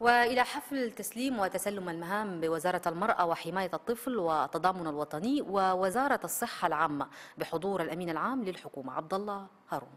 وإلى حفل تسليم وتسلم المهام بوزارة المرأة وحماية الطفل والتضامن الوطني ووزارة الصحة العامة بحضور الأمين العام للحكومة عبد الله هارون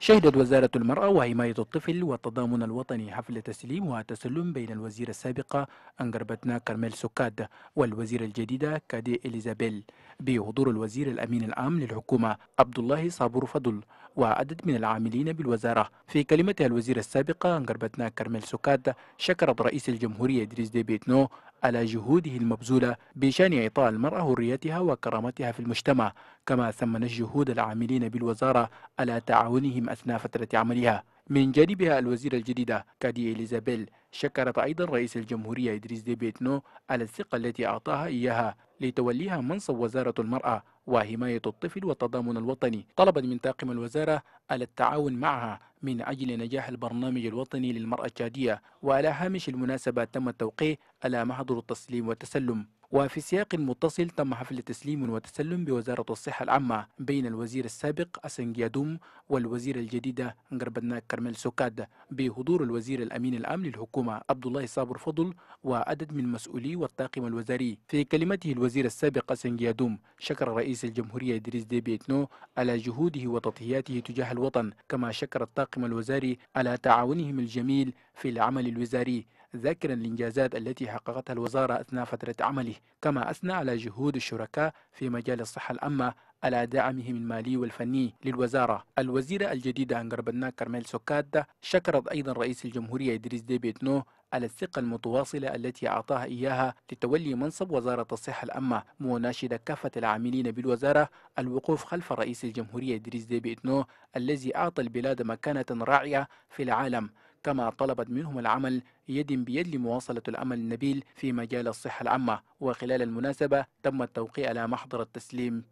شهدت وزارة المرأة وحماية الطفل والتضامن الوطني حفل تسليم وتسلم بين الوزيرة السابقة أنجربتنا كارميل سكاد والوزيرة الجديدة كادي إليزابيل بحضور الوزير الأمين العام للحكومة عبد الله صابر فضل وعدد من العاملين بالوزارة في كلمتها الوزير السابقة أنقربتنا كارميل سوكاد شكرت رئيس الجمهورية إدريس ديبيتنو على جهوده المبذولة بشأن إعطاء المرأة حريتها وكرامتها في المجتمع كما ثمنت جهود العاملين بالوزارة على تعاونهم أثناء فترة عملها من جانبها الوزيرة الجديدة كادي إليزابيل شكرت أيضا رئيس الجمهورية إدريس ديبيتنو على الثقة التي أعطاها إياها لتوليها منصب وزارة المرأة وحماية الطفل والتضامن الوطني طلبا من طاقم الوزارة على التعاون معها من أجل نجاح البرنامج الوطني للمرأة الشادية وعلى هامش المناسبة تم التوقيع ألا محضر التسليم والتسلم وفي سياق متصل تم حفل تسليم وتسلم بوزارة الصحة العامة بين الوزير السابق أسنجيادوم والوزيرة الجديدة غربنا كرمل سوكاد بحضور الوزير الأمين العام للحكومة عبد الله صابر فضل وعدد من مسؤولي والطاقم الوزاري في كلمته الوزير السابق أسنجيادوم شكر رئيس الجمهورية إدريس ديبيتنو على جهوده وتضحياته تجاه الوطن كما شكر الطاقم الوزاري على تعاونهم الجميل في العمل الوزاري ذاكرا الإنجازات التي حققتها الوزارة أثناء فترة عمله كما أثنى على جهود الشركاء في مجال الصحة العامة على دعمهم المالي والفني للوزارة الوزيرة الجديدة أنقربنا كرميل سوكاد شكرت أيضا رئيس الجمهورية إدريس دي بيتنو على الثقة المتواصلة التي أعطاها إياها لتولي منصب وزارة الصحة الأمة مناشدة كافة العاملين بالوزارة الوقوف خلف رئيس الجمهورية إدريس دي بيتنو الذي أعطى البلاد مكانة راعية في العالم كما طلبت منهم العمل يد بيد لمواصلة الأمل النبيل في مجال الصحة العامة وخلال المناسبة تم التوقيع على محضر التسليم